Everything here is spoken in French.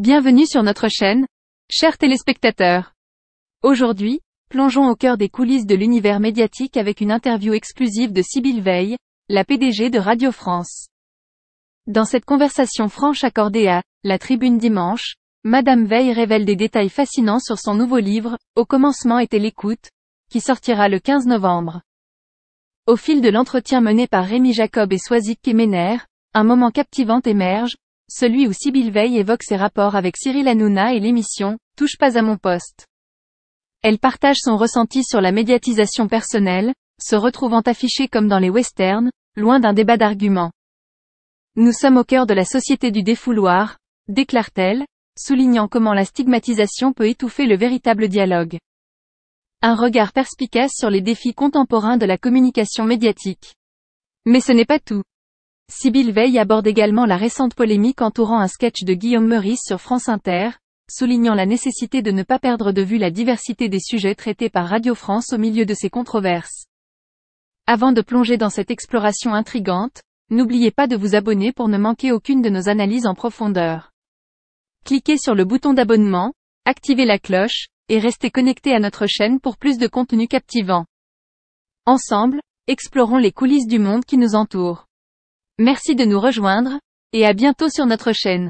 Bienvenue sur notre chaîne, chers téléspectateurs. Aujourd'hui, plongeons au cœur des coulisses de l'univers médiatique avec une interview exclusive de Sybille Veil, la PDG de Radio France. Dans cette conversation franche accordée à La Tribune Dimanche, Madame Veil révèle des détails fascinants sur son nouveau livre, Au commencement était l'écoute, qui sortira le 15 novembre. Au fil de l'entretien mené par Rémi Jacob et Soisic Kemener, un moment captivant émerge, celui où Sibyl Veil évoque ses rapports avec Cyril Hanouna et l'émission « Touche pas à mon poste ». Elle partage son ressenti sur la médiatisation personnelle, se retrouvant affichée comme dans les westerns, loin d'un débat d'arguments. Nous sommes au cœur de la société du défouloir, déclare-t-elle, soulignant comment la stigmatisation peut étouffer le véritable dialogue. Un regard perspicace sur les défis contemporains de la communication médiatique. Mais ce n'est pas tout. Sybille Veil aborde également la récente polémique entourant un sketch de Guillaume Meurice sur France Inter, soulignant la nécessité de ne pas perdre de vue la diversité des sujets traités par Radio France au milieu de ces controverses. Avant de plonger dans cette exploration intrigante, n'oubliez pas de vous abonner pour ne manquer aucune de nos analyses en profondeur. Cliquez sur le bouton d'abonnement, activez la cloche, et restez connecté à notre chaîne pour plus de contenu captivant. Ensemble, explorons les coulisses du monde qui nous entoure. Merci de nous rejoindre, et à bientôt sur notre chaîne.